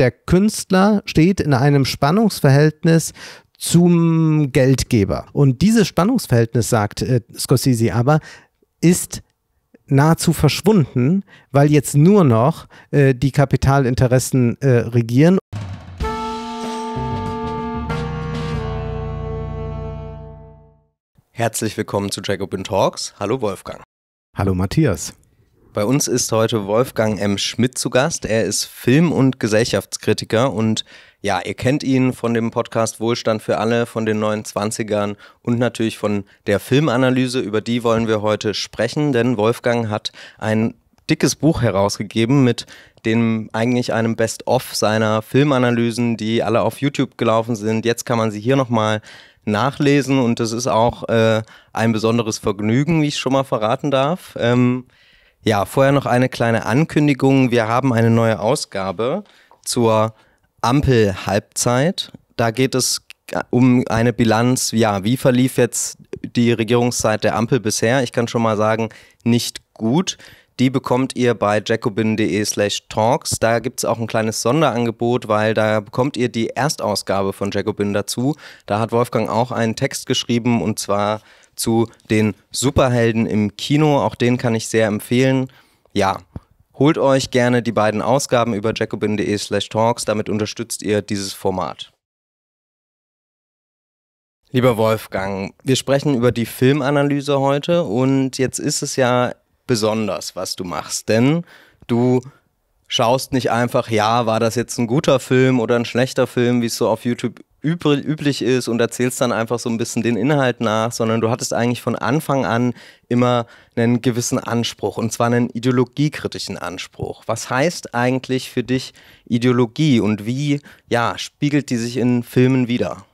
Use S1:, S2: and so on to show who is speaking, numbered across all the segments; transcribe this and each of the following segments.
S1: der Künstler steht in einem Spannungsverhältnis zum Geldgeber. Und dieses Spannungsverhältnis, sagt äh, Scorsese aber, ist nahezu verschwunden, weil jetzt nur noch äh, die Kapitalinteressen äh, regieren.
S2: Herzlich willkommen zu Jacobin Talks. Hallo Wolfgang.
S1: Hallo Matthias.
S2: Bei uns ist heute Wolfgang M. Schmidt zu Gast. Er ist Film- und Gesellschaftskritiker und ja, ihr kennt ihn von dem Podcast Wohlstand für alle, von den neuen Zwanzigern und natürlich von der Filmanalyse. Über die wollen wir heute sprechen, denn Wolfgang hat ein dickes Buch herausgegeben mit dem eigentlich einem Best-of seiner Filmanalysen, die alle auf YouTube gelaufen sind. Jetzt kann man sie hier nochmal nachlesen und das ist auch äh, ein besonderes Vergnügen, wie ich schon mal verraten darf. Ähm, ja, vorher noch eine kleine Ankündigung. Wir haben eine neue Ausgabe zur Ampel-Halbzeit. Da geht es um eine Bilanz, ja, wie verlief jetzt die Regierungszeit der Ampel bisher? Ich kann schon mal sagen, nicht gut die bekommt ihr bei jacobin.de slash talks. Da gibt es auch ein kleines Sonderangebot, weil da bekommt ihr die Erstausgabe von Jacobin dazu. Da hat Wolfgang auch einen Text geschrieben und zwar zu den Superhelden im Kino. Auch den kann ich sehr empfehlen. Ja, holt euch gerne die beiden Ausgaben über jacobin.de slash talks. Damit unterstützt ihr dieses Format. Lieber Wolfgang, wir sprechen über die Filmanalyse heute und jetzt ist es ja besonders, was du machst. Denn du schaust nicht einfach, ja, war das jetzt ein guter Film oder ein schlechter Film, wie es so auf YouTube üblich ist und erzählst dann einfach so ein bisschen den Inhalt nach, sondern du hattest eigentlich von Anfang an immer einen gewissen Anspruch und zwar einen ideologiekritischen Anspruch. Was heißt eigentlich für dich Ideologie und wie ja, spiegelt die sich in Filmen wieder?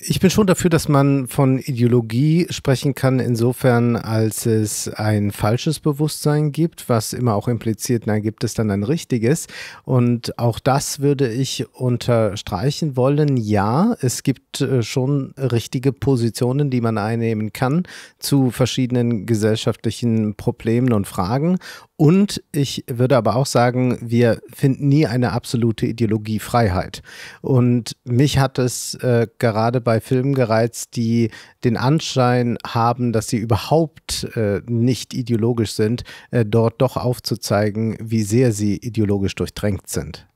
S1: Ich bin schon dafür, dass man von Ideologie sprechen kann, insofern als es ein falsches Bewusstsein gibt, was immer auch impliziert, na, gibt es dann ein richtiges. Und auch das würde ich unterstreichen wollen. Ja, es gibt äh, schon richtige Positionen, die man einnehmen kann zu verschiedenen gesellschaftlichen Problemen und Fragen. Und ich würde aber auch sagen, wir finden nie eine absolute Ideologiefreiheit. Und mich hat es äh, gerade bei Filmen gereizt, die den Anschein haben, dass sie überhaupt äh, nicht ideologisch sind, äh, dort doch aufzuzeigen, wie sehr sie ideologisch durchdrängt sind.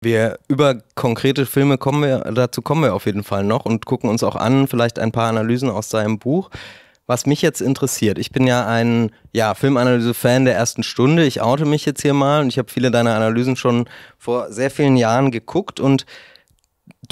S2: Wir über konkrete Filme kommen wir, dazu kommen wir auf jeden Fall noch und gucken uns auch an, vielleicht ein paar Analysen aus seinem Buch was mich jetzt interessiert, ich bin ja ein ja, Filmanalyse-Fan der ersten Stunde. Ich oute mich jetzt hier mal und ich habe viele deiner Analysen schon vor sehr vielen Jahren geguckt und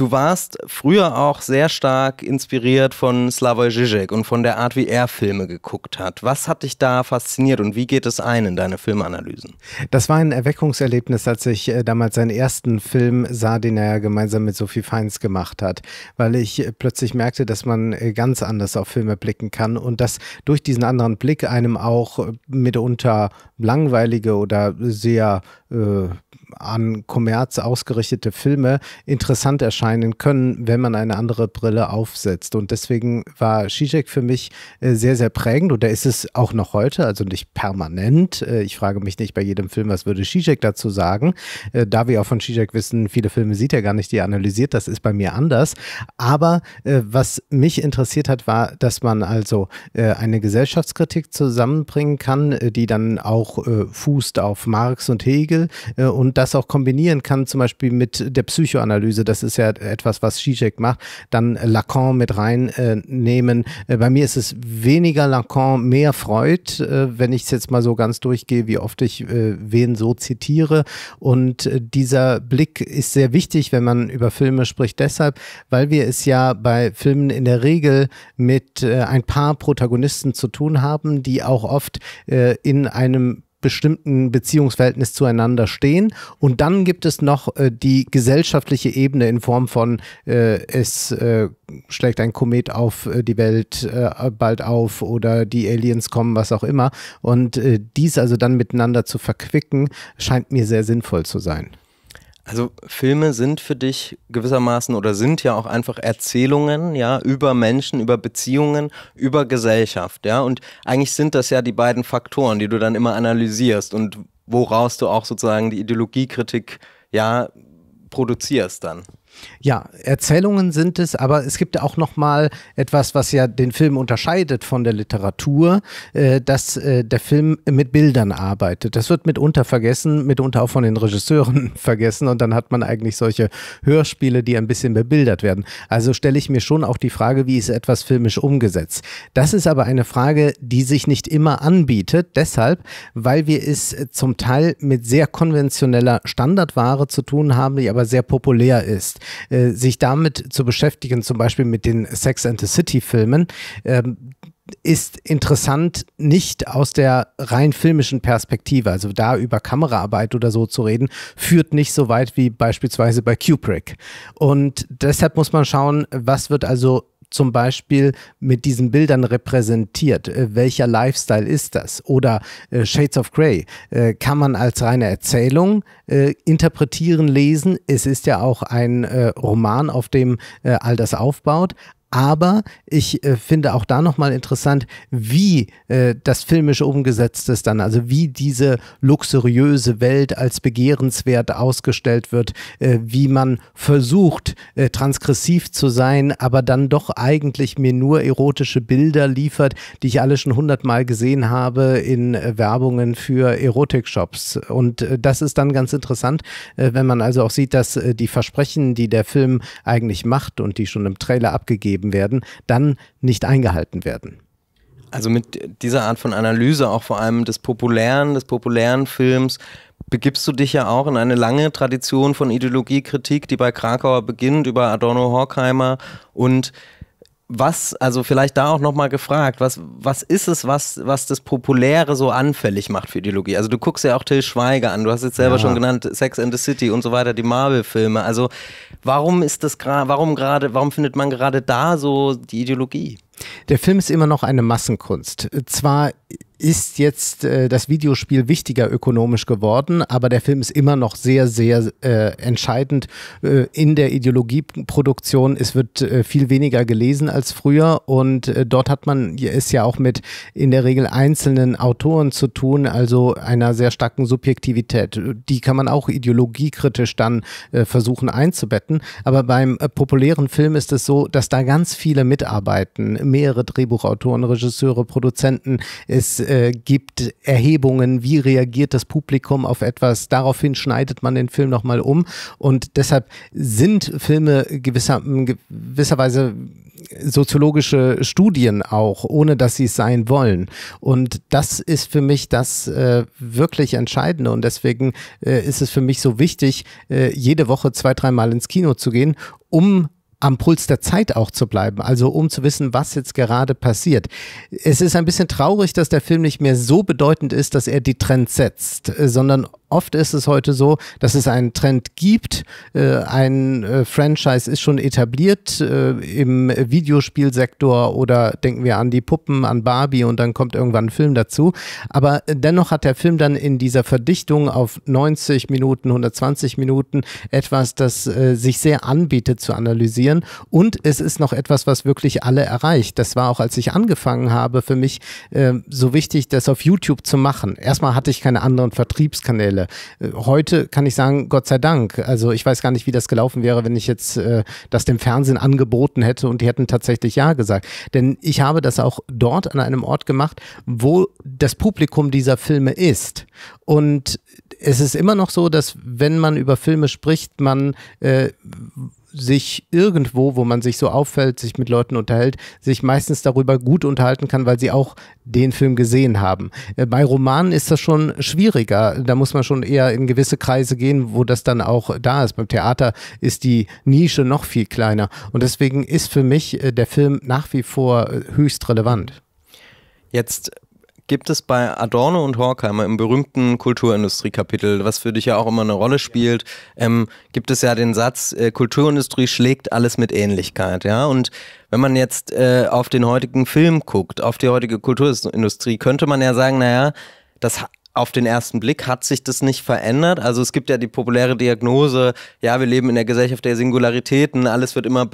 S2: du warst früher auch sehr stark inspiriert von Slavoj Žižek und von der Art, wie er Filme geguckt hat. Was hat dich da fasziniert und wie geht es ein in deine Filmanalysen?
S1: Das war ein Erweckungserlebnis, als ich äh, damals seinen ersten Film sah, den er gemeinsam mit Sophie Feins gemacht hat, weil ich äh, plötzlich merkte, dass man äh, ganz anders auf Filme blicken kann und dass durch diesen anderen Blick einem auch mitunter langweilige oder sehr äh, an Kommerz ausgerichtete Filme interessant erscheinen können, wenn man eine andere Brille aufsetzt. Und deswegen war Zizek für mich äh, sehr, sehr prägend und er ist es auch noch heute, also nicht permanent. Äh, ich frage mich nicht bei jedem Film, was würde Zizek dazu sagen. Äh, da wir auch von Zizek wissen, viele Filme sieht er gar nicht, die er analysiert, das ist bei mir anders. Aber was mich interessiert hat, war, dass man also eine Gesellschaftskritik zusammenbringen kann, die dann auch fußt auf Marx und Hegel und das auch kombinieren kann, zum Beispiel mit der Psychoanalyse, das ist ja etwas, was Zizek macht, dann Lacan mit reinnehmen. Äh, äh, bei mir ist es weniger Lacan, mehr Freud, äh, wenn ich es jetzt mal so ganz durchgehe, wie oft ich äh, wen so zitiere. Und äh, dieser Blick ist sehr wichtig, wenn man über Filme spricht, deshalb, weil wir es ja bei Filmen in der Regel mit äh, ein paar Protagonisten zu tun haben, die auch oft in einem bestimmten Beziehungsverhältnis zueinander stehen. Und dann gibt es noch äh, die gesellschaftliche Ebene in Form von, äh, es äh, schlägt ein Komet auf äh, die Welt äh, bald auf oder die Aliens kommen, was auch immer. Und äh, dies also dann miteinander zu verquicken, scheint mir sehr sinnvoll zu sein.
S2: Also Filme sind für dich gewissermaßen oder sind ja auch einfach Erzählungen, ja, über Menschen, über Beziehungen, über Gesellschaft, ja. Und eigentlich sind das ja die beiden Faktoren, die du dann immer analysierst und woraus du auch sozusagen die Ideologiekritik, ja, produzierst dann.
S1: Ja, Erzählungen sind es, aber es gibt ja auch noch mal etwas, was ja den Film unterscheidet von der Literatur, äh, dass äh, der Film mit Bildern arbeitet. Das wird mitunter vergessen, mitunter auch von den Regisseuren vergessen und dann hat man eigentlich solche Hörspiele, die ein bisschen bebildert werden. Also stelle ich mir schon auch die Frage, wie ist etwas filmisch umgesetzt? Das ist aber eine Frage, die sich nicht immer anbietet, deshalb, weil wir es zum Teil mit sehr konventioneller Standardware zu tun haben, die aber sehr populär ist. Äh, sich damit zu beschäftigen, zum Beispiel mit den Sex and the City-Filmen, ähm, ist interessant, nicht aus der rein filmischen Perspektive, also da über Kameraarbeit oder so zu reden, führt nicht so weit wie beispielsweise bei Kubrick. Und deshalb muss man schauen, was wird also zum Beispiel mit diesen Bildern repräsentiert? Äh, welcher Lifestyle ist das? Oder äh, Shades of Grey äh, kann man als reine Erzählung äh, interpretieren, lesen. Es ist ja auch ein äh, Roman, auf dem äh, all das aufbaut. Aber ich äh, finde auch da nochmal interessant, wie äh, das filmisch umgesetzt ist dann, also wie diese luxuriöse Welt als begehrenswert ausgestellt wird, äh, wie man versucht, äh, transgressiv zu sein, aber dann doch eigentlich mir nur erotische Bilder liefert, die ich alle schon hundertmal gesehen habe in äh, Werbungen für Erotikshops. Und äh, das ist dann ganz interessant, wenn man also auch sieht, dass die Versprechen, die der Film eigentlich macht und die schon im Trailer abgegeben gegeben werden, dann nicht eingehalten werden.
S2: Also mit dieser Art von Analyse, auch vor allem des populären, des populären Films, begibst du dich ja auch in eine lange Tradition von Ideologiekritik, die bei Krakauer beginnt, über Adorno Horkheimer und was, also vielleicht da auch nochmal gefragt, was, was ist es, was, was das Populäre so anfällig macht für Ideologie? Also du guckst ja auch Till Schweiger an, du hast jetzt selber ja. schon genannt, Sex and the City und so weiter, die Marvel-Filme. Also warum ist das gerade, warum gerade, warum findet man gerade da so die Ideologie?
S1: Der Film ist immer noch eine Massenkunst. Zwar ist jetzt äh, das Videospiel wichtiger ökonomisch geworden, aber der Film ist immer noch sehr, sehr äh, entscheidend äh, in der Ideologieproduktion. Es wird äh, viel weniger gelesen als früher und äh, dort hat man es ja auch mit in der Regel einzelnen Autoren zu tun, also einer sehr starken Subjektivität. Die kann man auch ideologiekritisch dann äh, versuchen einzubetten. Aber beim populären Film ist es so, dass da ganz viele mitarbeiten mehrere Drehbuchautoren, Regisseure, Produzenten. Es äh, gibt Erhebungen, wie reagiert das Publikum auf etwas. Daraufhin schneidet man den Film nochmal um. Und deshalb sind Filme gewisser, gewisserweise soziologische Studien auch, ohne dass sie es sein wollen. Und das ist für mich das äh, wirklich Entscheidende. Und deswegen äh, ist es für mich so wichtig, äh, jede Woche zwei, dreimal ins Kino zu gehen, um am Puls der Zeit auch zu bleiben, also um zu wissen, was jetzt gerade passiert. Es ist ein bisschen traurig, dass der Film nicht mehr so bedeutend ist, dass er die Trends setzt, äh, sondern Oft ist es heute so, dass es einen Trend gibt. Äh, ein äh, Franchise ist schon etabliert äh, im Videospielsektor oder denken wir an die Puppen, an Barbie und dann kommt irgendwann ein Film dazu. Aber dennoch hat der Film dann in dieser Verdichtung auf 90 Minuten, 120 Minuten etwas, das sich sehr anbietet zu analysieren. Und es ist noch etwas, was wirklich alle erreicht. Das war auch, als ich angefangen habe, für mich so wichtig, das auf YouTube zu machen. Erstmal hatte ich keine anderen Vertriebskanäle. Fälle. Äh, heute kann ich sagen, Gott sei Dank. Also ich weiß gar nicht, wie das gelaufen wäre, wenn ich jetzt äh, das dem Fernsehen angeboten hätte und die hätten tatsächlich Ja gesagt. Denn ich habe das auch dort an einem Ort gemacht, wo das Publikum dieser Filme ist. Und es ist immer noch so, dass wenn man über Filme spricht, man äh, sich irgendwo, wo man sich so auffällt, sich mit Leuten unterhält, sich meistens darüber gut unterhalten kann, weil sie auch den Film gesehen haben. Äh, bei Romanen ist das schon schwieriger. Da muss man schon eher in gewisse Kreise gehen, wo das dann auch da ist. Beim Theater ist die Nische noch viel kleiner. Und deswegen ist für mich äh, der Film nach wie vor äh, höchst relevant.
S2: Jetzt gibt es bei Adorno und Horkheimer im berühmten Kulturindustriekapitel, was für dich ja auch immer eine Rolle spielt, ähm, gibt es ja den Satz, äh, Kulturindustrie schlägt alles mit Ähnlichkeit, ja. Und wenn man jetzt äh, auf den heutigen Film guckt, auf die heutige Kulturindustrie, könnte man ja sagen, naja, das auf den ersten Blick hat sich das nicht verändert. Also es gibt ja die populäre Diagnose, ja, wir leben in der Gesellschaft der Singularitäten, alles wird immer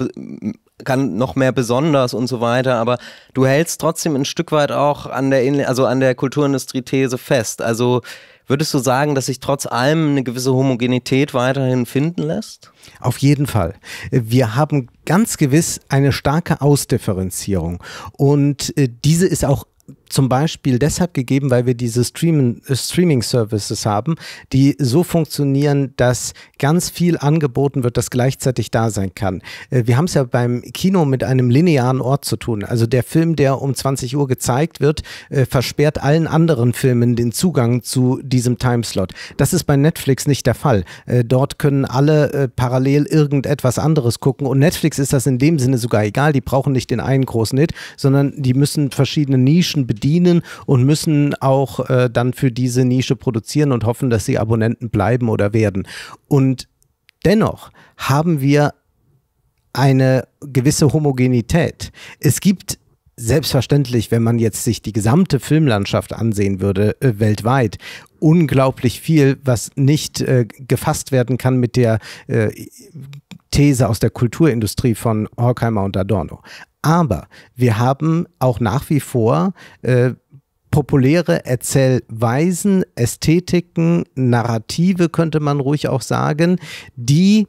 S2: kann noch mehr besonders und so weiter, aber du hältst trotzdem ein Stück weit auch an der also an der Kulturindustrie These fest. Also würdest du sagen, dass sich trotz allem eine gewisse Homogenität weiterhin finden lässt?
S1: Auf jeden Fall. Wir haben ganz gewiss eine starke Ausdifferenzierung und äh, diese ist auch zum Beispiel deshalb gegeben, weil wir diese äh, Streaming-Services haben, die so funktionieren, dass ganz viel angeboten wird, das gleichzeitig da sein kann. Äh, wir haben es ja beim Kino mit einem linearen Ort zu tun. Also der Film, der um 20 Uhr gezeigt wird, äh, versperrt allen anderen Filmen den Zugang zu diesem Timeslot. Das ist bei Netflix nicht der Fall. Dort können alle parallel irgendetwas anderes gucken und Netflix ist das in dem Sinne sogar egal. Die brauchen nicht den einen großen Hit, sondern die müssen verschiedene Nischen bedienen bedienen und müssen auch äh, dann für diese Nische produzieren und hoffen, dass sie Abonnenten bleiben oder werden. Und dennoch haben wir eine gewisse Homogenität. Es gibt selbstverständlich, wenn man jetzt sich die gesamte Filmlandschaft ansehen würde, äh, weltweit, unglaublich viel, was nicht äh, gefasst werden kann mit der äh, These aus der Kulturindustrie von Horkheimer und Adorno. Aber wir haben auch nach wie vor äh, populäre Erzählweisen, Ästhetiken, Narrative könnte man ruhig auch sagen, die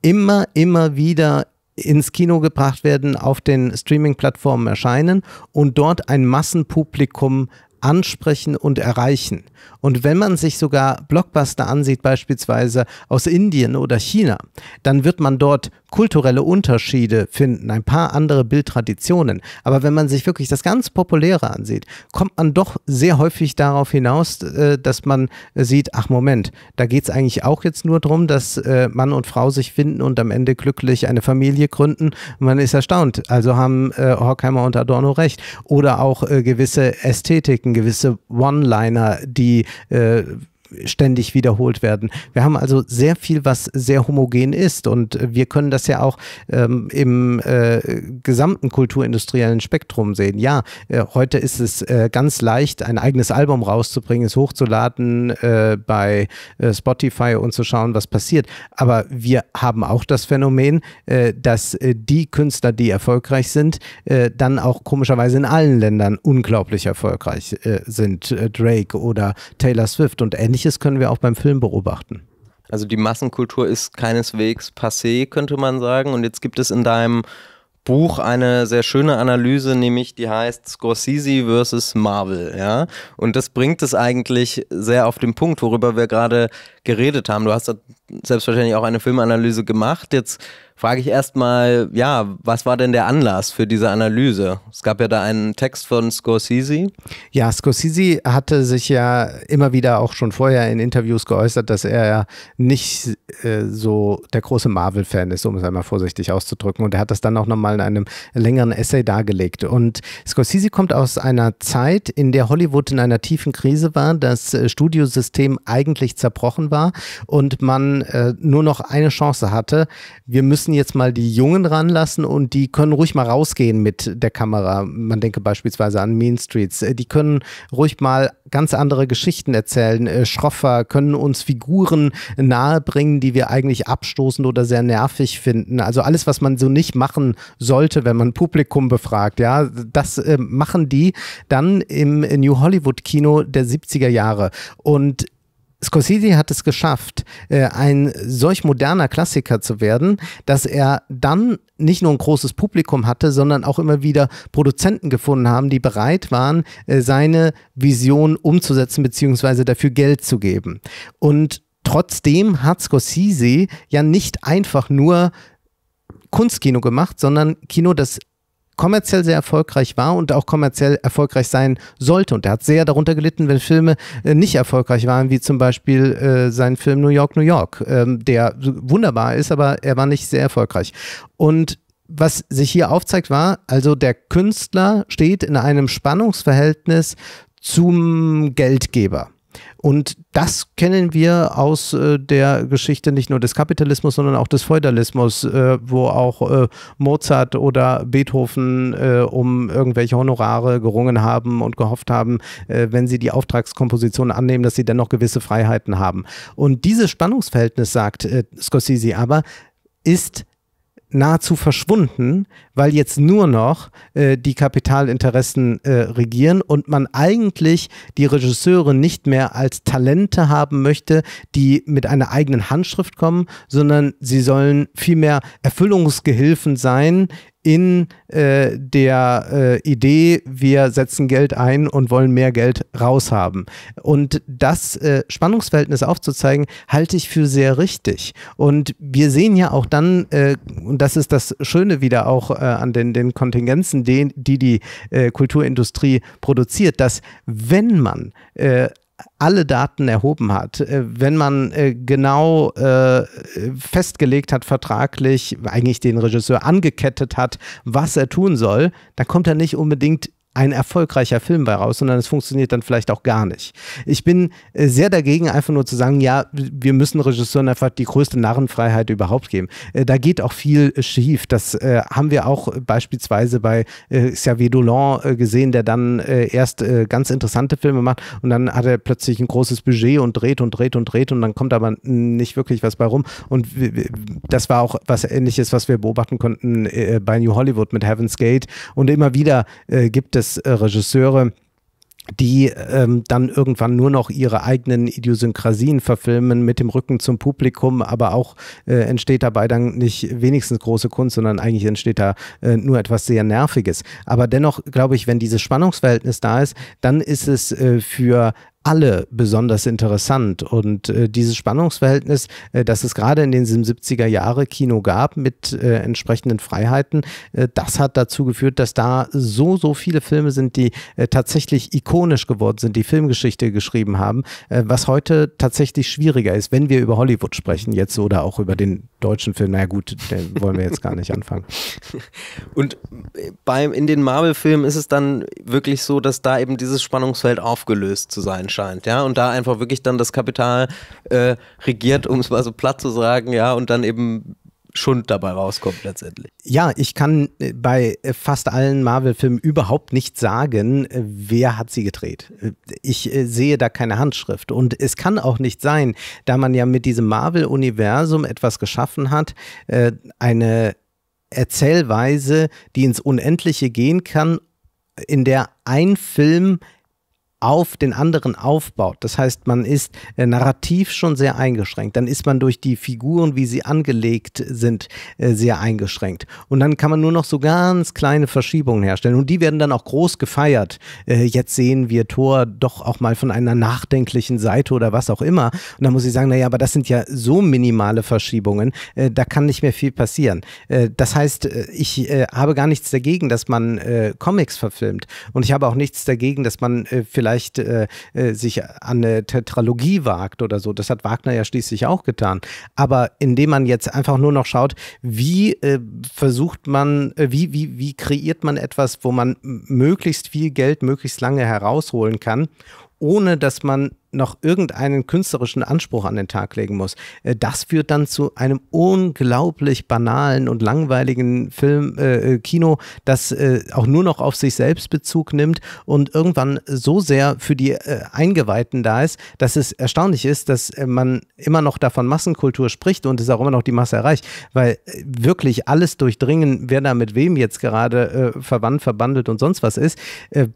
S1: immer, immer wieder ins Kino gebracht werden, auf den Streaming-Plattformen erscheinen und dort ein Massenpublikum ansprechen und erreichen. Und wenn man sich sogar Blockbuster ansieht, beispielsweise aus Indien oder China, dann wird man dort kulturelle Unterschiede finden, ein paar andere Bildtraditionen. Aber wenn man sich wirklich das ganz Populäre ansieht, kommt man doch sehr häufig darauf hinaus, äh, dass man sieht, ach Moment, da geht es eigentlich auch jetzt nur darum, dass äh, Mann und Frau sich finden und am Ende glücklich eine Familie gründen. man ist erstaunt. Also haben äh, Horkheimer und Adorno recht. Oder auch gewisse Ästhetiken gewisse One-Liner, die äh, ständig wiederholt werden. Wir haben also sehr viel, was sehr homogen ist und wir können das ja auch ähm, im äh, gesamten kulturindustriellen Spektrum sehen. Ja, äh, heute ist es äh, ganz leicht, ein eigenes Album rauszubringen, es hochzuladen äh, bei äh, Spotify und zu schauen, was passiert. Aber wir haben auch das Phänomen, äh, dass die Künstler, die erfolgreich sind, dann auch komischerweise in allen Ländern unglaublich erfolgreich sind. Drake oder Taylor Swift und ähnlich Ähnliches können wir auch beim Film beobachten.
S2: Also die Massenkultur ist keineswegs passé, könnte man sagen. Und jetzt gibt es in deinem Buch eine sehr schöne Analyse, nämlich die heißt Scorsese versus Marvel, ja. Und das bringt es eigentlich sehr auf den Punkt, worüber wir gerade geredet haben. Du hast selbstverständlich auch eine Filmanalyse gemacht. Jetzt frage ich erstmal, ja, was war denn der Anlass für diese Analyse? Es gab ja da einen Text von Scorsese.
S1: Ja, Scorsese hatte sich ja immer wieder auch schon vorher in Interviews geäußert, dass er ja nicht äh, so der große Marvel-Fan ist, um es einmal vorsichtig auszudrücken. Und er hat das dann auch nochmal in einem längeren Essay dargelegt. Und Scorsese kommt aus einer Zeit, in der Hollywood in einer tiefen Krise war, das äh, Studiosystem eigentlich zerbrochen war und man äh, nur noch eine Chance hatte. Wir müssen jetzt mal die Jungen ranlassen und die können ruhig mal rausgehen mit der Kamera. Man denke beispielsweise an Mean Streets. Äh, die können ruhig mal ganz andere Geschichten erzählen, äh, schroffer, können uns Figuren nahebringen, die wir eigentlich abstoßend oder sehr nervig finden. Also alles, was man so nicht machen sollte, wenn man Publikum befragt, ja, das äh, machen die dann im New Hollywood Kino der 70er Jahre. Und Scorsese hat es geschafft, äh, ein solch moderner Klassiker zu werden, dass er dann nicht nur ein großes Publikum hatte, sondern auch immer wieder Produzenten gefunden haben, die bereit waren, äh, seine Vision umzusetzen bzw. dafür Geld zu geben. Und trotzdem hat Scorsese ja nicht einfach nur Kunstkino gemacht, sondern Kino, das kommerziell sehr erfolgreich war und auch kommerziell erfolgreich sein sollte. Und er hat sehr darunter gelitten, wenn Filme äh, nicht erfolgreich waren, wie zum Beispiel äh, sein Film New York, New York, ähm, der wunderbar ist, aber er war nicht sehr erfolgreich. Und was sich hier aufzeigt war, also der Künstler steht in einem Spannungsverhältnis zum Geldgeber. Und das kennen wir aus äh, der Geschichte nicht nur des Kapitalismus, sondern auch des Feudalismus, äh, wo auch äh, Mozart oder Beethoven äh, um irgendwelche Honorare gerungen haben und gehofft haben, äh, wenn sie die Auftragskomposition annehmen, dass sie dennoch gewisse Freiheiten haben. Und dieses Spannungsverhältnis, sagt äh, Scorsese aber, ist nahezu verschwunden, weil jetzt nur noch äh, die Kapitalinteressen äh, regieren und man eigentlich die Regisseure nicht mehr als Talente haben möchte, die mit einer eigenen Handschrift kommen, sondern sie sollen vielmehr Erfüllungsgehilfen sein in äh, der äh, Idee, wir setzen Geld ein und wollen mehr Geld raushaben. Und das äh, Spannungsverhältnis aufzuzeigen, halte ich für sehr richtig. Und wir sehen ja auch dann, äh, und das ist das Schöne wieder auch äh, an den, den Kontingenzen, den, die die äh, Kulturindustrie produziert, dass wenn man äh, alle Daten erhoben hat, äh, wenn man äh, genau äh, festgelegt hat vertraglich, eigentlich den Regisseur angekettet hat, was er tun soll, dann kommt er nicht unbedingt ein erfolgreicher Film bei raus, sondern es funktioniert dann vielleicht auch gar nicht. Ich bin äh, sehr dagegen, einfach nur zu sagen, ja, wir müssen Regisseuren einfach die größte Narrenfreiheit überhaupt geben. Äh, da geht auch viel äh, schief. Das haben wir auch beispielsweise bei Xavier Dolan gesehen, der dann erst ganz interessante Filme macht und dann hat er plötzlich ein großes Budget und dreht und dreht und dreht und dann kommt aber nicht wirklich was bei rum. Und das war auch was Ähnliches, was wir beobachten konnten bei New Hollywood mit Heaven's Gate. Und immer wieder gibt es es äh, Regisseure, die ähm, dann irgendwann nur noch ihre eigenen Idiosynkrasien verfilmen mit dem Rücken zum Publikum, aber auch äh, entsteht dabei dann nicht wenigstens große Kunst, sondern eigentlich entsteht da äh, nur etwas sehr Nerviges. Aber dennoch glaube ich, wenn dieses Spannungsverhältnis da ist, dann ist es äh, für alle besonders interessant. Und äh, dieses Spannungsverhältnis, äh, das es gerade in den 70er Jahre Kino gab mit äh, entsprechenden Freiheiten, äh, das hat dazu geführt, dass da so, so viele Filme sind, die äh, tatsächlich ikonisch geworden sind, die Filmgeschichte geschrieben haben, äh, was heute tatsächlich schwieriger ist, wenn wir über Hollywood sprechen jetzt oder auch über den deutschen Film. Na naja, gut, den wollen wir jetzt gar nicht anfangen.
S2: Und bei, in den Marvel-Filmen ist es dann wirklich so, dass da eben dieses Spannungsfeld aufgelöst zu sein scheint, ja, und da einfach wirklich dann das Kapital äh, regiert, um es mal so platt zu sagen, ja, und dann eben Schund dabei rauskommt letztendlich.
S1: Ja, ich kann äh, bei äh, fast allen Marvel-Filmen überhaupt nicht sagen, äh, wer hat sie gedreht. Ich sehe da keine Handschrift. Und es kann auch nicht sein, da man ja mit diesem Marvel-Universum etwas geschaffen hat, eine Erzählweise, die ins Unendliche gehen kann, in der ein Film auf den anderen aufbaut. Das heißt, man ist äh, narrativ schon sehr eingeschränkt. Dann ist man durch die Figuren, wie sie angelegt sind, äh, sehr eingeschränkt. Und dann kann man nur noch so ganz kleine Verschiebungen herstellen. Und die werden dann auch groß gefeiert. Äh, jetzt sehen wir Thor doch auch mal von einer nachdenklichen Seite oder was auch immer. Und dann muss ich sagen, naja, aber das sind ja so minimale Verschiebungen. Äh, da kann nicht mehr viel passieren. Äh, das heißt, äh, ich habe gar nichts dagegen, dass man Comics verfilmt. Und ich habe auch nichts dagegen, dass man vielleicht vielleicht äh, äh, sich an eine Tetralogie wagt oder so. Das hat Wagner ja schließlich auch getan. Aber indem man jetzt einfach nur noch schaut, wie äh, versucht man, äh, wie, wie, wie kreiert man etwas, wo man möglichst viel Geld möglichst lange herausholen kann, ohne dass man noch irgendeinen künstlerischen Anspruch an den Tag legen muss. Äh, das führt dann zu einem unglaublich banalen und langweiligen Film, äh, äh, Kino, das äh, auch nur noch auf sich selbst Bezug nimmt und irgendwann so sehr für die äh, Eingeweihten da ist, dass es erstaunlich ist, dass äh, man immer noch davon Massenkultur spricht und es auch immer noch die Masse erreicht, weil wirklich alles durchdringen, wer da mit wem jetzt gerade verwandt, verbandelt und sonst was ist,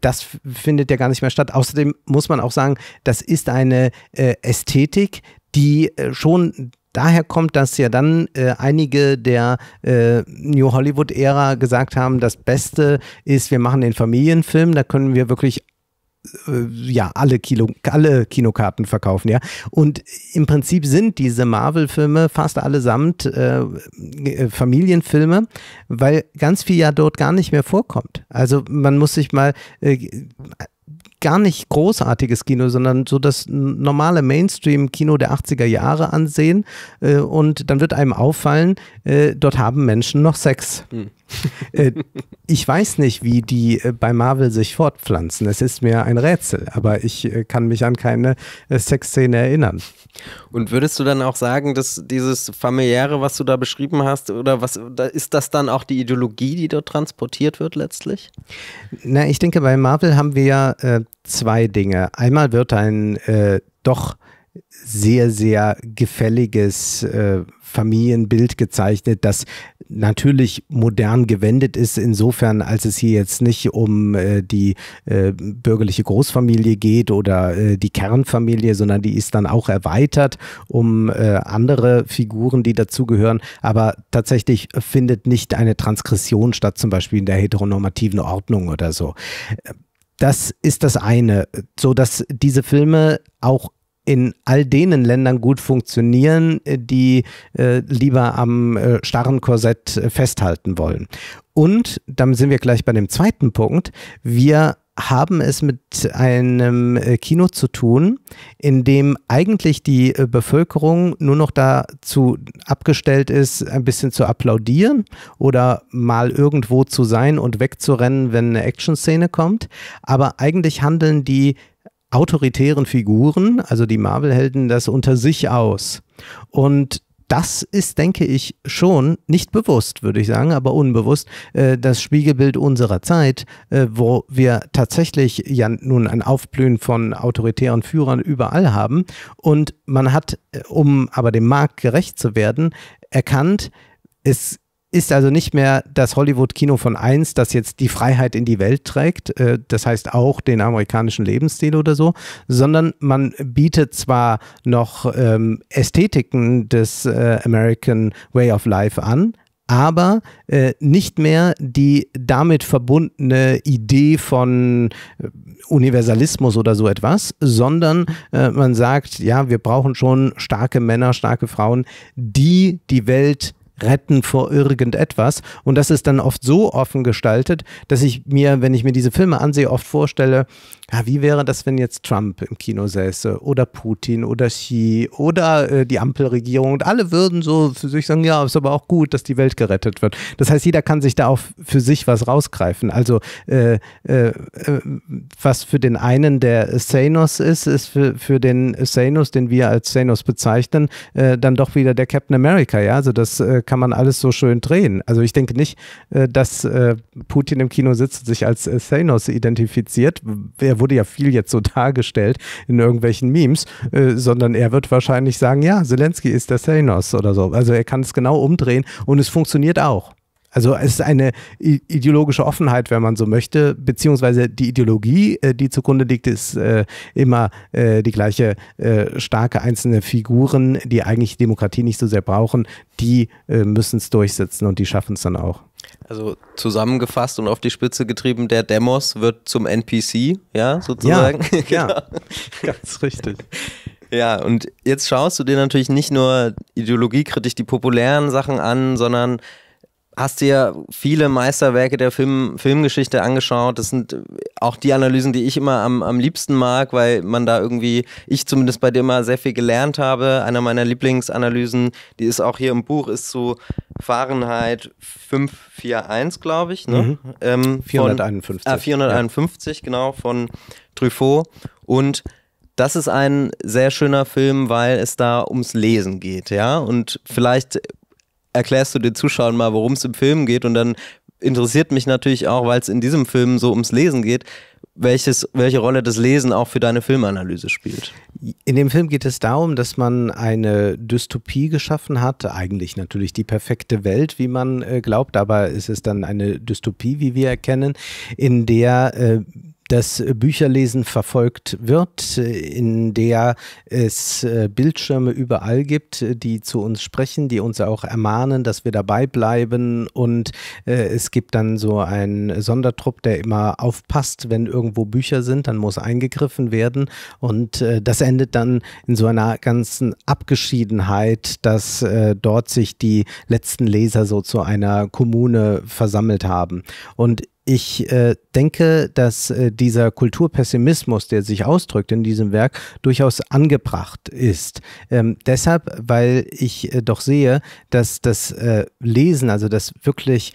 S1: das findet ja gar nicht mehr statt. Außerdem muss man auch sagen, das ist ist eine äh, Ästhetik, die äh, schon daher kommt, dass ja dann äh, einige der äh, New Hollywood-Ära gesagt haben, das Beste ist, wir machen den Familienfilm, da können wir wirklich äh, ja, alle, Kilo, alle Kinokarten verkaufen, ja. Und im Prinzip sind diese Marvel-Filme fast allesamt äh, äh, Familienfilme, weil ganz viel ja dort gar nicht mehr vorkommt. Also man muss sich mal äh, gar nicht großartiges Kino, sondern so das normale Mainstream-Kino der 80er Jahre ansehen äh, und dann wird einem auffallen, äh, dort haben Menschen noch Sex. Mhm. Äh, ich weiß nicht, wie die äh, bei Marvel sich fortpflanzen. Es ist mir ein Rätsel, aber ich äh, kann mich an keine Sexszene erinnern.
S2: Und würdest du dann auch sagen, dass dieses familiäre, was du da beschrieben hast, oder was ist das dann auch die Ideologie, die dort transportiert wird letztlich?
S1: Na, ich denke, bei Marvel haben wir ja äh, zwei Dinge. Einmal wird ein äh, doch sehr, sehr gefälliges äh, Familienbild gezeichnet, das natürlich modern gewendet ist, insofern als es hier jetzt nicht um äh, die äh, bürgerliche Großfamilie geht oder äh, die Kernfamilie, sondern die ist dann auch erweitert um äh, andere Figuren, die dazugehören. Aber tatsächlich findet nicht eine Transgression statt, zum Beispiel in der heteronormativen Ordnung oder so. Das ist das eine, so dass diese Filme auch in all denen Ländern gut funktionieren, die äh, lieber am äh, starren Korsett äh, festhalten wollen. Und dann sind wir gleich bei dem zweiten Punkt. Wir haben es mit einem äh, Kino zu tun, in dem eigentlich die äh, Bevölkerung nur noch dazu abgestellt ist, ein bisschen zu applaudieren oder mal irgendwo zu sein und wegzurennen, wenn eine Action-Szene kommt. Aber eigentlich handeln die autoritären Figuren, also die Marvel-Helden, das unter sich aus. Und das ist, denke ich, schon nicht bewusst, würde ich sagen, aber unbewusst, äh, das Spiegelbild unserer Zeit, äh, wo wir tatsächlich ja nun ein Aufblühen von autoritären Führern überall haben. Und man hat, äh, um aber dem Markt gerecht zu werden, erkannt, es ist also nicht mehr das Hollywood-Kino von eins, das jetzt die Freiheit in die Welt trägt, äh, das heißt auch den amerikanischen Lebensstil oder so, sondern man bietet zwar noch ähm, Ästhetiken des äh, American Way of Life an, aber äh, nicht mehr die damit verbundene Idee von äh, Universalismus oder so etwas, sondern äh, man sagt, ja, wir brauchen schon starke Männer, starke Frauen, die die Welt retten vor irgendetwas. Und das ist dann oft so offen gestaltet, dass ich mir, wenn ich mir diese Filme ansehe, oft vorstelle, ja, wie wäre das, wenn jetzt Trump im Kino säße oder Putin oder Xi oder äh, die Ampelregierung und alle würden so für sich sagen, ja, ist aber auch gut, dass die Welt gerettet wird. Das heißt, jeder kann sich da auch für sich was rausgreifen. Also äh, äh, äh was für den einen der Thanos ist, ist für, für den Thanos, den wir als Thanos bezeichnen, äh, dann doch wieder der Captain America, ja, also das äh, kann man alles so schön drehen. Also ich denke nicht, äh, dass äh, Putin im Kino sitzt und sich als äh, Thanos identifiziert. Er wurde ja viel jetzt so dargestellt in irgendwelchen Memes, sondern er wird wahrscheinlich sagen, ja, Zelensky ist der Thanos oder so. Also er kann es genau umdrehen und es funktioniert auch. Also es ist eine ideologische Offenheit, wenn man so möchte, beziehungsweise die Ideologie, äh, die zugrunde liegt, ist äh, immer äh, die gleiche starke einzelne Figuren, die eigentlich Demokratie nicht so sehr brauchen, die müssen es durchsetzen und die schaffen es dann auch.
S2: Also zusammengefasst und auf die Spitze getrieben, der Demos wird zum NPC, ja, sozusagen. Ja, ja genau. ganz richtig. Ja, und jetzt schaust du dir natürlich nicht nur ideologiekritisch die populären Sachen an, sondern hast dir viele Meisterwerke der Film, Filmgeschichte angeschaut. Das sind auch die Analysen, die ich immer am, am liebsten mag, weil man da irgendwie, ich zumindest bei dir immer sehr viel gelernt habe. Einer meiner Lieblingsanalysen, die ist auch hier im Buch, ist zu Fahrenheit 541, glaube ich. Ne? Mhm. Ähm, 451. Von, äh, 451, ja. genau, von Truffaut. Und das ist ein sehr schöner Film, weil es da ums Lesen geht, ja. Und vielleicht erklärst du den Zuschauern mal, worum es im Film geht und dann interessiert mich natürlich auch, weil es in diesem Film so ums Lesen geht, welches, welche Rolle das Lesen auch für deine Filmanalyse spielt.
S1: In dem Film geht es darum, dass man eine Dystopie geschaffen hat, eigentlich natürlich die perfekte Welt, wie man äh, glaubt, aber es ist dann eine Dystopie, wie wir erkennen, in der äh, das Bücherlesen verfolgt wird, in der es äh, Bildschirme überall gibt, die zu uns sprechen, die uns auch ermahnen, dass wir dabei bleiben. Und äh, es gibt dann so einen Sondertrupp, der immer aufpasst, wenn irgendwo Bücher sind, dann muss eingegriffen werden. Und äh, das endet dann in so einer ganzen Abgeschiedenheit, dass dort sich die letzten Leser so zu einer Kommune versammelt haben. Und ich äh, denke, dass äh, dieser Kulturpessimismus, der sich ausdrückt in diesem Werk, durchaus angebracht ist. Ähm, deshalb, weil ich äh, doch sehe, dass das äh, Lesen, also das wirklich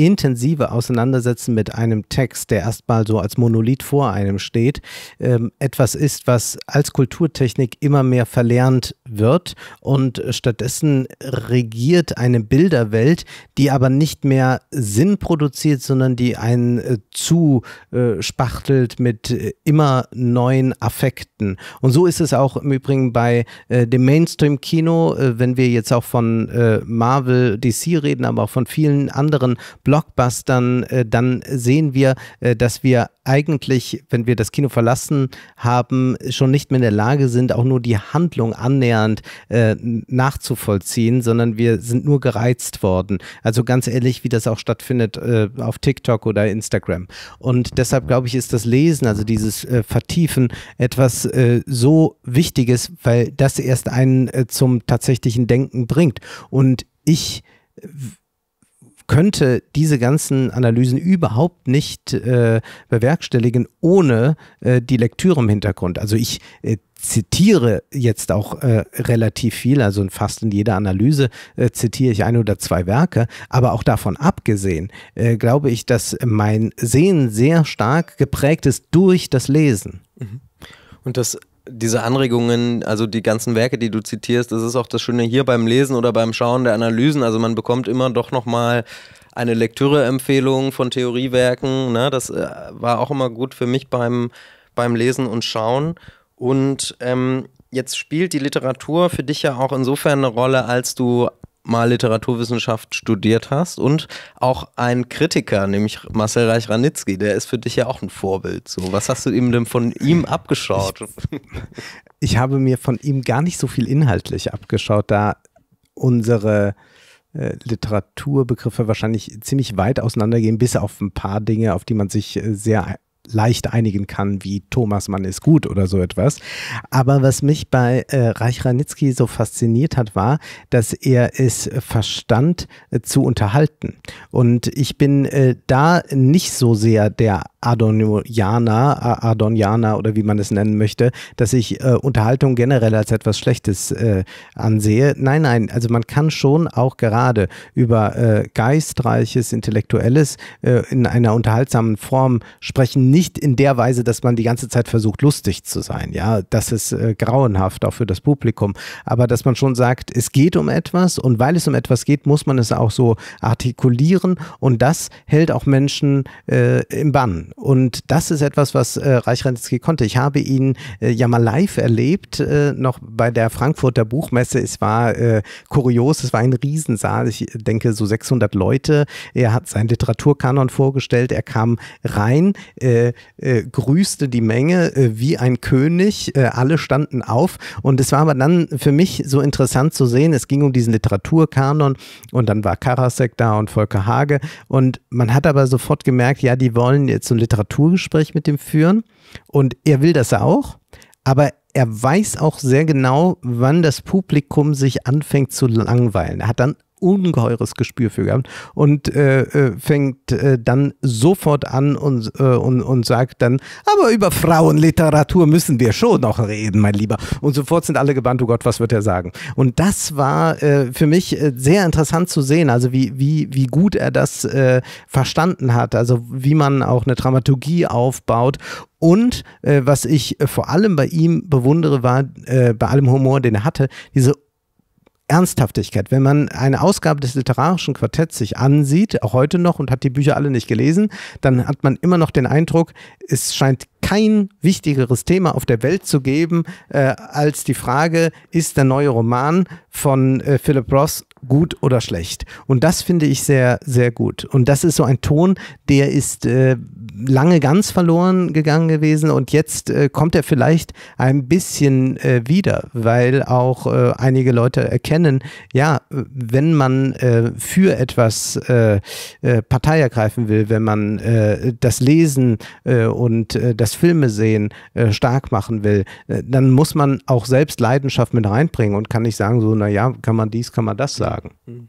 S1: intensive Auseinandersetzen mit einem Text, der erstmal so als Monolith vor einem steht, ähm, etwas ist, was als Kulturtechnik immer mehr verlernt wird und stattdessen regiert eine Bilderwelt, die aber nicht mehr Sinn produziert, sondern die einen äh, zuspachtelt äh, mit äh, immer neuen Affekten. Und so ist es auch im Übrigen bei äh, dem Mainstream-Kino, äh, wenn wir jetzt auch von äh, Marvel, DC reden, aber auch von vielen anderen Blockbustern, Blockbustern, äh, dann sehen wir, äh, dass wir eigentlich, wenn wir das Kino verlassen haben, schon nicht mehr in der Lage sind, auch nur die Handlung annähernd äh, nachzuvollziehen, sondern wir sind nur gereizt worden. Also ganz ehrlich, wie das auch stattfindet äh, auf TikTok oder Instagram. Und deshalb glaube ich, ist das Lesen, also dieses äh, Vertiefen, etwas äh, so Wichtiges, weil das erst einen zum tatsächlichen Denken bringt. Und ich könnte diese ganzen Analysen überhaupt nicht äh, bewerkstelligen ohne äh, die Lektüre im Hintergrund. Also ich äh, zitiere jetzt auch äh, relativ viel, also fast in jeder Analyse äh, zitiere ich ein oder zwei Werke, aber auch davon abgesehen, äh, glaube ich, dass mein Sehen sehr stark geprägt ist durch das Lesen. Mhm. Und das
S2: diese Anregungen, also die ganzen Werke, die du zitierst, das ist auch das Schöne hier beim Lesen oder beim Schauen der Analysen. Also man bekommt immer doch nochmal eine Lektüreempfehlung von Theoriewerken. Ne? Das äh, war auch immer gut für mich beim, beim Lesen und Schauen. Und ähm, jetzt spielt die Literatur für dich ja auch insofern eine Rolle, als du mal Literaturwissenschaft studiert hast und auch ein Kritiker, nämlich Marcel Reich-Ranitzky, der ist für dich ja auch ein Vorbild. So, was hast du ihm denn von ihm abgeschaut? Ich,
S1: ich habe mir von ihm gar nicht so viel inhaltlich abgeschaut, da unsere äh, Literaturbegriffe wahrscheinlich ziemlich weit auseinandergehen, bis auf ein paar Dinge, auf die man sich äh, sehr leicht einigen kann, wie Thomas Mann ist gut oder so etwas. Aber was mich bei äh, Reich Ranitzky so fasziniert hat, war, dass er es verstand äh, zu unterhalten. Und ich bin äh, da nicht so sehr der Adoniana, Adoniana oder wie man es nennen möchte, dass ich äh, Unterhaltung generell als etwas Schlechtes äh, ansehe. Nein, nein, also man kann schon auch gerade über äh, geistreiches, intellektuelles äh, in einer unterhaltsamen Form sprechen, nicht in der Weise, dass man die ganze Zeit versucht, lustig zu sein. Ja, das ist äh, grauenhaft auch für das Publikum, aber dass man schon sagt, es geht um etwas und weil es um etwas geht, muss man es auch so artikulieren und das hält auch Menschen äh, im Bann. Und das ist etwas, was äh, Reich Ranitzky konnte. Ich habe ihn äh, ja mal live erlebt, äh, noch bei der Frankfurter Buchmesse. Es war äh, kurios, es war ein Riesensaal. Ich äh, denke, so 600 Leute. Er hat seinen Literaturkanon vorgestellt. Er kam rein, äh, äh, grüßte die Menge wie ein König. alle standen auf. Und es war aber dann für mich so interessant zu sehen. Es ging um diesen Literaturkanon und dann war Karasek da und Volker Hage. Und man hat aber sofort gemerkt, ja, die wollen jetzt so Literaturgespräch mit dem führen und er will das auch, aber er weiß auch sehr genau, wann das Publikum sich anfängt zu langweilen. Er hat dann ungeheures Gespür für gehabt und äh, äh, fängt äh, dann sofort an und, äh, und, und sagt dann, aber über Frauenliteratur müssen wir schon noch reden, mein Lieber. Und sofort sind alle gebannt, oh Gott, was wird er sagen? Und das war äh, für mich äh, sehr interessant zu sehen, also wie, wie, wie gut er das verstanden hat, also wie man auch eine Dramaturgie aufbaut und äh, was ich vor allem bei ihm bewundere, war äh, bei allem Humor, den er hatte, diese Ernsthaftigkeit. Wenn man eine Ausgabe des literarischen Quartetts sich ansieht, auch heute noch und hat die Bücher alle nicht gelesen, dann hat man immer noch den Eindruck, es scheint kein wichtigeres Thema auf der Welt zu geben, äh, als die Frage, ist der neue Roman von äh, Philip Ross gut oder schlecht. Und das finde ich sehr, sehr gut. Und das ist so ein Ton, der ist äh, lange ganz verloren gegangen gewesen und jetzt äh, kommt er vielleicht ein bisschen äh, wieder, weil auch äh, einige Leute erkennen, ja, wenn man äh, für etwas äh, Partei ergreifen will, wenn man das Lesen und das Filme sehen stark machen will, dann muss man auch selbst Leidenschaft mit reinbringen und kann nicht sagen so, naja, kann man dies, kann man das sagen sagen.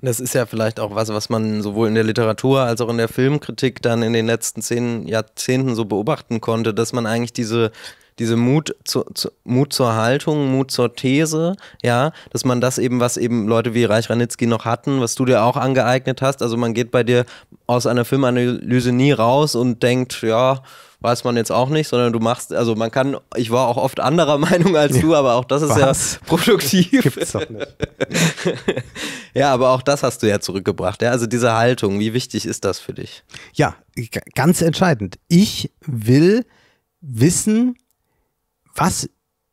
S2: Das ist ja vielleicht auch was, was man sowohl in der Literatur als auch in der Filmkritik dann in den letzten zehn Jahrzehnten so beobachten konnte, dass man eigentlich diese diese Mut, zu, zu, Mut zur Haltung, Mut zur These, ja, dass man das eben, was eben Leute wie Reich Ranitzky noch hatten, was du dir auch angeeignet hast, also man geht bei dir aus einer Filmanalyse nie raus und denkt, ja, weiß man jetzt auch nicht, sondern du machst, also man kann, ich war auch oft anderer Meinung als ja. du, aber auch das ist Was? ja produktiv. Gibt's doch nicht. ja, aber auch das hast du ja zurückgebracht. Ja? Also diese Haltung, wie wichtig ist das für dich? Ja, ganz
S1: entscheidend. Ich will wissen, was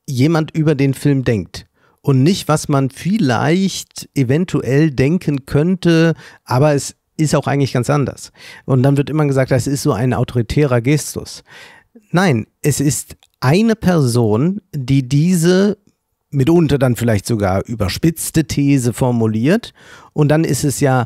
S1: jemand über den Film denkt und nicht, was man vielleicht eventuell denken könnte, aber es ist auch eigentlich ganz anders. Und dann wird immer gesagt, das ist so ein autoritärer Gestus. Nein, es ist eine Person, die diese mitunter dann vielleicht sogar überspitzte These formuliert. Und dann ist es ja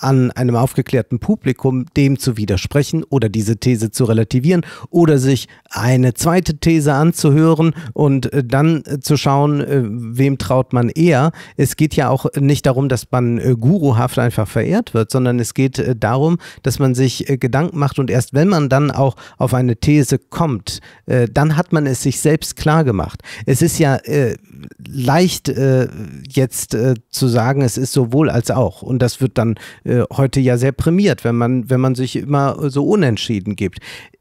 S1: an einem aufgeklärten Publikum dem zu widersprechen oder diese These zu relativieren oder sich eine zweite These anzuhören und äh, dann äh, zu schauen, äh, wem traut man eher. Es geht ja auch nicht darum, dass man guruhaft einfach verehrt wird, sondern es geht darum, dass man sich Gedanken macht und erst wenn man dann auch auf eine These kommt, dann hat man es sich selbst klar gemacht. Es ist ja leicht äh, jetzt äh, zu sagen, es ist sowohl als auch. Und das wird dann äh, heute ja sehr prämiert, wenn man, wenn man sich immer so unentschieden gibt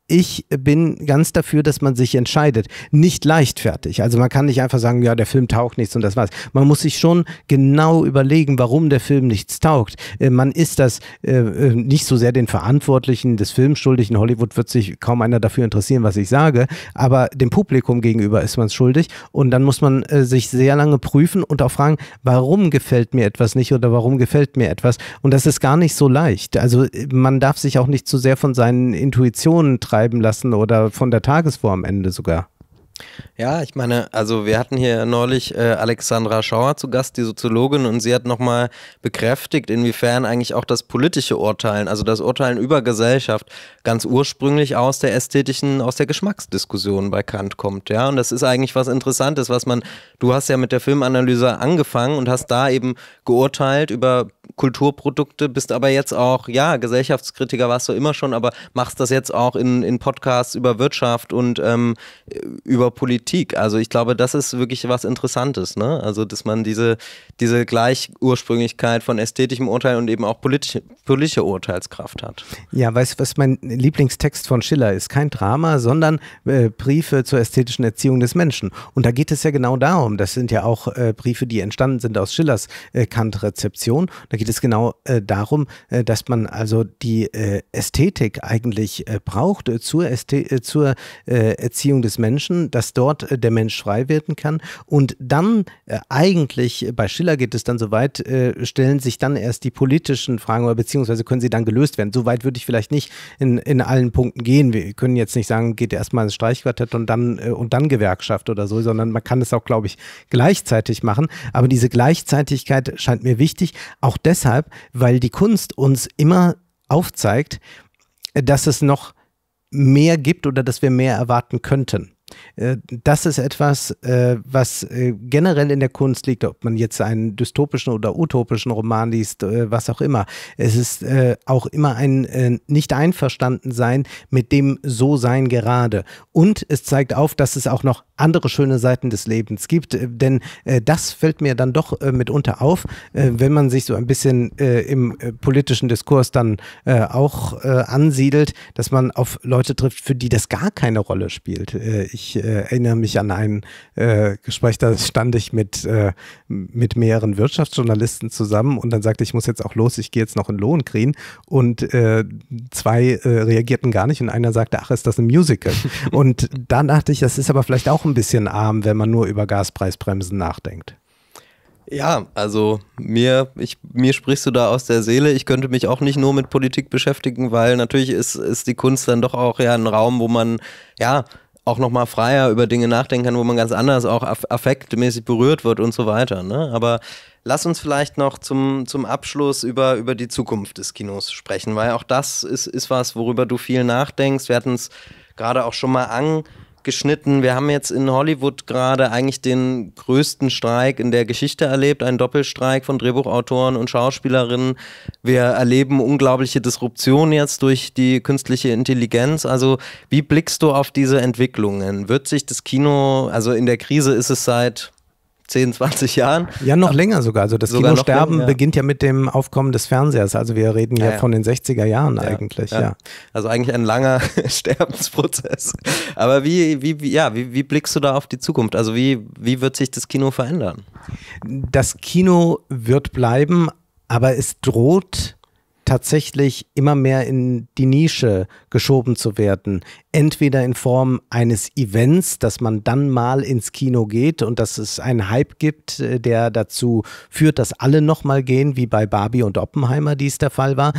S1: ich bin ganz dafür, dass man sich entscheidet. Nicht leichtfertig. Also man kann nicht einfach sagen, ja, der Film taugt nichts und das war's. Man muss sich schon genau überlegen, warum der Film nichts taugt. Äh, man ist das äh, äh, nicht so sehr den Verantwortlichen des Films schuldig. In Hollywood wird sich kaum einer dafür interessieren, was ich sage. Aber dem Publikum gegenüber ist man schuldig. Und dann muss man sich sehr lange prüfen und auch fragen, warum gefällt mir etwas nicht oder warum gefällt mir etwas. Und das ist gar nicht so leicht. Also man darf sich auch nicht zu so sehr von seinen Intuitionen treiben treiben lassen oder von der Tagesform am Ende sogar.
S2: Ja, ich meine, also wir hatten hier neulich äh, Alexandra Schauer zu Gast, die Soziologin, und sie hat nochmal bekräftigt, inwiefern eigentlich auch das politische Urteilen, also das Urteilen über Gesellschaft, ganz ursprünglich aus der ästhetischen, aus der Geschmacksdiskussion bei Kant kommt. Ja, und das ist eigentlich was Interessantes, was man, du hast ja mit der Filmanalyse angefangen und hast da eben geurteilt über Kulturprodukte, bist aber jetzt auch, ja, Gesellschaftskritiker warst du immer schon, aber machst das jetzt auch in, in Podcasts über Wirtschaft und ähm, über Politik. Also ich glaube, das ist wirklich was Interessantes, ne? Also, dass man diese, diese Gleichursprünglichkeit von ästhetischem Urteil und eben auch politisch, politische Urteilskraft hat.
S1: Ja, weißt du, was mein Lieblingstext von Schiller ist? Kein Drama, sondern äh, Briefe zur ästhetischen Erziehung des Menschen. Und da geht es ja genau darum. Das sind ja auch äh, Briefe, die entstanden sind aus Schillers äh, Kant-Rezeption geht es genau äh, darum, äh, dass man also die äh, Ästhetik eigentlich äh, braucht äh, zur, Ästhe äh, zur Erziehung des Menschen, dass dort der Mensch frei werden kann. Und dann eigentlich, bei Schiller geht es dann so weit, stellen sich dann erst die politischen Fragen oder beziehungsweise können sie dann gelöst werden. So weit würde ich vielleicht nicht in, in allen Punkten gehen. Wir können jetzt nicht sagen, geht erstmal ins Streichquartett und dann, und dann Gewerkschaft oder so, sondern man kann es auch, glaube ich, gleichzeitig machen. Aber diese Gleichzeitigkeit scheint mir wichtig. Auch deshalb, weil die Kunst uns immer aufzeigt, dass es noch mehr gibt oder dass wir mehr erwarten könnten. Äh, das ist etwas, äh, was äh, generell in der Kunst liegt, ob man jetzt einen dystopischen oder utopischen Roman liest, was auch immer. Es ist auch immer ein Nicht-Einverstanden-Sein mit dem So-Sein gerade. Und es zeigt auf, dass es auch noch andere schöne Seiten des Lebens gibt, denn das fällt mir dann doch mitunter auf, wenn man sich so ein bisschen im politischen Diskurs dann auch ansiedelt, dass man auf Leute trifft, für die das gar keine Rolle spielt. ich ich äh, erinnere mich an ein äh, Gespräch, da stand ich mit, äh, mit mehreren Wirtschaftsjournalisten zusammen und dann sagte ich, ich muss jetzt auch los, ich gehe jetzt noch in Lohengrin. Und äh, zwei äh, reagierten gar nicht und einer sagte, ach, ist das ein Musical? und dann dachte ich, das ist aber vielleicht auch ein bisschen arm, wenn man nur über Gaspreisbremsen nachdenkt.
S2: Ja, also mir, ich, mir sprichst du da aus der Seele. Ich könnte mich auch nicht nur mit Politik beschäftigen, weil natürlich ist, ist die Kunst dann doch auch ja ein Raum, wo man ja auch nochmal freier über Dinge nachdenken kann, wo man ganz anders auch affektmäßig berührt wird und so weiter. Ne? Aber lass uns vielleicht noch zum, zum Abschluss über, über die Zukunft des Kinos sprechen, weil auch das ist, ist was, worüber du viel nachdenkst. Wir hatten es gerade auch schon mal angesprochen abgeschnitten. Wir haben jetzt in Hollywood gerade eigentlich den größten Streik in der Geschichte erlebt, einen Doppelstreik von Drehbuchautoren und Schauspielerinnen. Wir erleben unglaubliche Disruption jetzt durch die künstliche Intelligenz. Also wie blickst du auf diese Entwicklungen? Wird sich das Kino, also in der Krise ist es seit 10, 20 Jahren. Ja, noch länger sogar. Also das sogar Kinosterben länger, ja.
S1: beginnt ja mit dem Aufkommen des Fernsehers. Also wir reden ja, ja, von den 60er Jahren eigentlich. Ja.
S2: Also eigentlich ein langer Sterbensprozess. Aber wie, wie, wie ja, wie, wie, blickst du da auf die Zukunft? Also wie, wie wird sich das Kino verändern?
S1: Das Kino wird bleiben, aber es droht tatsächlich immer mehr in die Nische geschoben zu werden, entweder in Form eines Events, dass man dann mal ins Kino geht und dass es einen Hype gibt, äh, der dazu führt, dass alle nochmal gehen, wie bei Barbie und Oppenheimer dies der Fall war.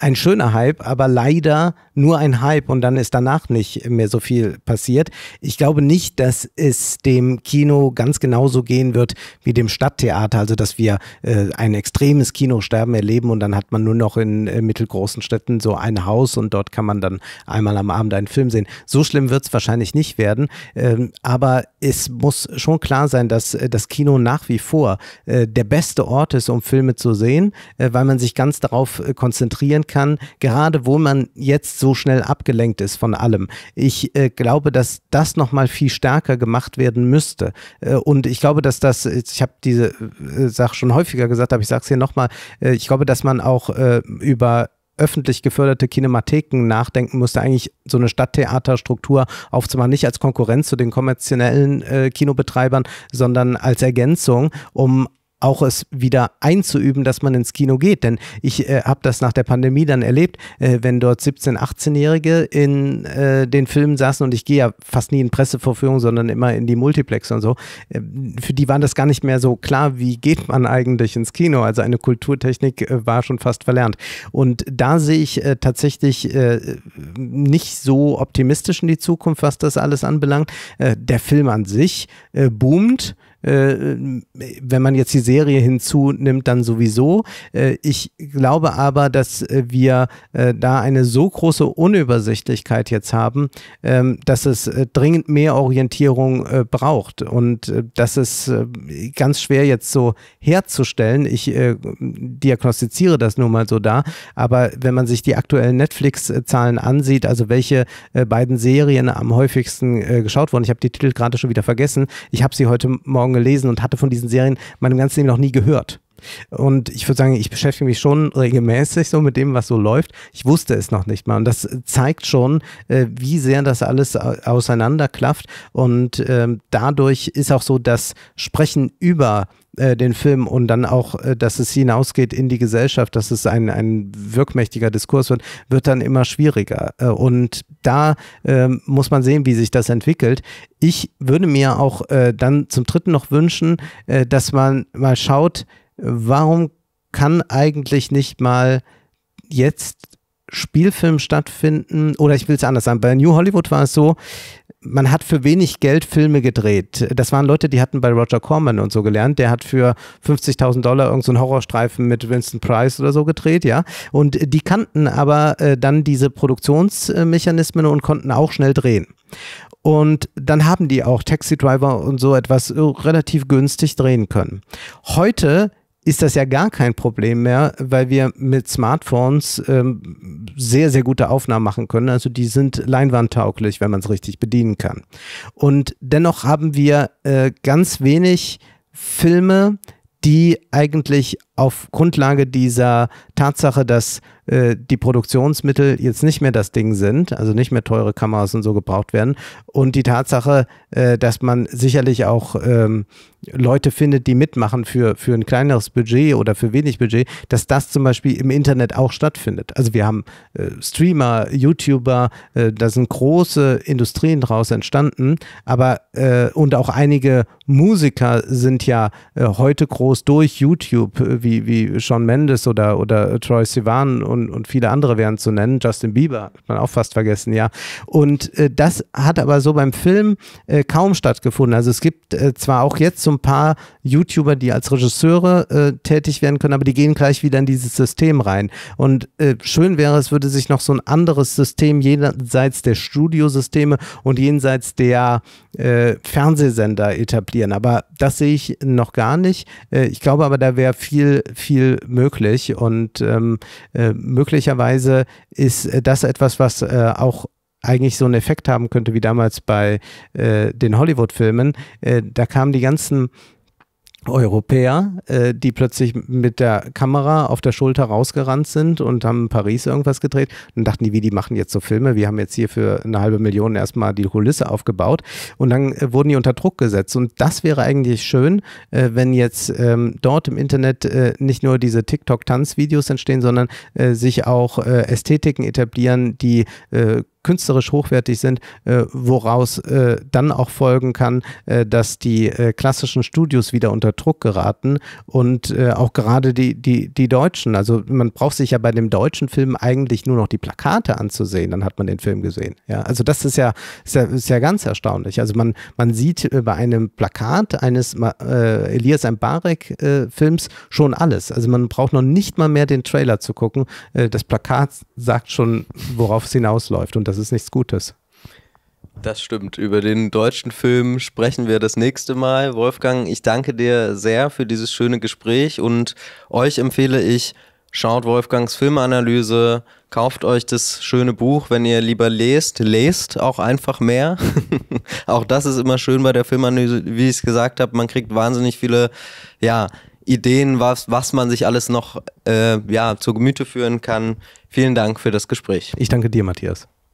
S1: Ein schöner Hype, aber leider nur ein Hype und dann ist danach nicht mehr so viel passiert. Ich glaube nicht, dass es dem Kino ganz genauso gehen wird wie dem Stadttheater, also dass wir äh, ein extremes Kinosterben erleben und dann hat man nur noch in äh, mittelgroßen Städten so ein Haus und dort kann man dann einmal am Abend einen Film Fernsehen. So schlimm wird es wahrscheinlich nicht werden, ähm, aber es muss schon klar sein, dass äh, das Kino nach wie vor äh, der beste Ort ist, um Filme zu sehen, äh, weil man sich ganz darauf äh, konzentrieren kann, gerade wo man jetzt so schnell abgelenkt ist von allem. Ich äh, glaube, dass das nochmal viel stärker gemacht werden müsste. Äh, und ich glaube, dass das, ich habe diese Sache schon häufiger gesagt, aber ich sage es hier nochmal, ich glaube, dass man auch über öffentlich geförderte Kinematiken nachdenken musste, eigentlich so eine Stadttheaterstruktur aufzumachen, nicht als Konkurrenz zu den kommerziellen äh, Kinobetreibern, sondern als Ergänzung, um auch es wieder einzuüben, dass man ins Kino geht. Denn ich äh, habe das nach der Pandemie dann erlebt, äh, wenn dort 17-, 18-Jährige in äh, den Filmen saßen und ich gehe ja fast nie in Pressevorführungen, sondern immer in die Multiplex und so. Äh, für die waren das gar nicht mehr so klar, wie geht man eigentlich ins Kino. Also eine Kulturtechnik äh, war schon fast verlernt. Und da sehe ich äh, tatsächlich nicht so optimistisch in die Zukunft, was das alles anbelangt. der Film an sich boomt äh, wenn man jetzt die Serie hinzunimmt, dann sowieso. Äh, ich glaube aber, dass äh, wir da eine so große Unübersichtlichkeit jetzt haben, ähm, dass es dringend mehr Orientierung braucht und das ist ganz schwer jetzt so herzustellen. Ich diagnostiziere das nur mal so da, aber wenn man sich die aktuellen Netflix-Zahlen ansieht, also welche beiden Serien am häufigsten geschaut wurden, ich habe die Titel gerade schon wieder vergessen, ich habe sie heute Morgen gelesen und hatte von diesen Serien meinem ganzen Leben noch nie gehört. Und ich würde sagen, ich beschäftige mich schon regelmäßig so mit dem, was so läuft. Ich wusste es noch nicht mal. Und das zeigt schon, äh, wie sehr das alles auseinanderklafft. Und ähm, dadurch ist auch so das Sprechen über äh, den Film und dann auch, äh, dass es hinausgeht in die Gesellschaft, dass es ein, ein wirkmächtiger Diskurs wird, wird dann immer schwieriger. und da äh, muss man sehen, wie sich das entwickelt. Ich würde mir auch äh, dann zum Dritten noch wünschen, äh, dass man mal schaut, warum kann eigentlich nicht mal jetzt Spielfilm stattfinden? Oder ich will es anders sagen, bei New Hollywood war es so, man hat für wenig Geld Filme gedreht. Das waren Leute, die hatten bei Roger Corman und so gelernt. Der hat für 50.000 Dollar irgendeinen so Horrorstreifen mit Winston Price oder so gedreht, ja. Und die kannten aber äh, dann diese Produktionsmechanismen und konnten auch schnell drehen. Und dann haben die auch Taxi Driver und so etwas äh, relativ günstig drehen können. Heute ist das ja gar kein Problem mehr, weil wir mit Smartphones ähm, sehr, sehr gute Aufnahmen machen können. Also die sind leinwandtauglich, wenn man es richtig bedienen kann. Und dennoch haben wir äh, ganz wenig Filme, die eigentlich auf Grundlage dieser Tatsache, dass äh, die Produktionsmittel jetzt nicht mehr das Ding sind, also nicht mehr teure Kameras und so gebraucht werden, und die Tatsache, äh, dass man sicherlich auch ähm, Leute findet, die mitmachen für, für ein kleineres Budget oder für wenig Budget, dass das zum Beispiel im Internet auch stattfindet. Also wir haben äh, Streamer, YouTuber, äh, da sind große Industrien draus entstanden, aber äh, und auch einige Musiker sind ja äh, heute groß durch YouTube wie, wie Sean Mendes oder, oder Troy Sivan und, und viele andere wären zu nennen. Justin Bieber hat man auch fast vergessen, ja. Und äh, das hat aber so beim Film äh, kaum stattgefunden. Also es gibt äh, zwar auch jetzt so ein paar YouTuber, die als Regisseure äh, tätig werden können, aber die gehen gleich wieder in dieses System rein. Und äh, schön wäre es, würde sich noch so ein anderes System jenseits der Studiosysteme und jenseits der äh, Fernsehsender etablieren. Aber das sehe ich noch gar nicht. ich glaube aber, da wäre viel viel, möglich. Und ähm, äh, möglicherweise ist äh, das etwas, was äh, auch eigentlich so einen Effekt haben könnte wie damals bei äh, den Hollywood-Filmen. Äh, da kamen die ganzen Europäer, äh, die plötzlich mit der Kamera auf der Schulter rausgerannt sind und haben in Paris irgendwas gedreht und dachten die, wie die machen jetzt so Filme. Wir haben jetzt hier für eine halbe Million erstmal die Kulisse aufgebaut und dann äh, wurden die unter Druck gesetzt. Und das wäre eigentlich schön, äh, wenn jetzt ähm, dort im Internet äh, nicht nur diese TikTok-Tanzvideos entstehen, sondern äh, sich auch äh, Ästhetiken etablieren, die äh, künstlerisch hochwertig sind, äh, woraus äh, dann auch folgen kann, äh, dass die klassischen Studios wieder unter Druck geraten und auch gerade die, die, die Deutschen. Also man braucht sich ja bei dem deutschen Film eigentlich nur noch die Plakate anzusehen, dann hat man den Film gesehen. Ja, also das ist ja, ist ja, ist ja ganz erstaunlich. Also man, man sieht bei einem Plakat eines äh, Elias Mbarek-Films äh, schon alles. Also man braucht noch nicht mal mehr den Trailer zu gucken. Äh, das Plakat sagt schon, worauf es hinausläuft und das das ist nichts Gutes.
S2: Das stimmt. Über den deutschen Film sprechen wir das nächste Mal. Wolfgang, ich danke dir sehr für dieses schöne Gespräch und euch empfehle ich, schaut Wolfgangs Filmanalyse, kauft euch das schöne Buch, wenn ihr lieber lest, lest auch einfach mehr. auch das ist immer schön bei der Filmanalyse, wie ich es gesagt habe, man kriegt wahnsinnig viele, ja, Ideen, was, was man sich alles noch äh, ja, zu Gemüte führen kann. Vielen Dank für das Gespräch.
S1: Ich danke dir, Matthias.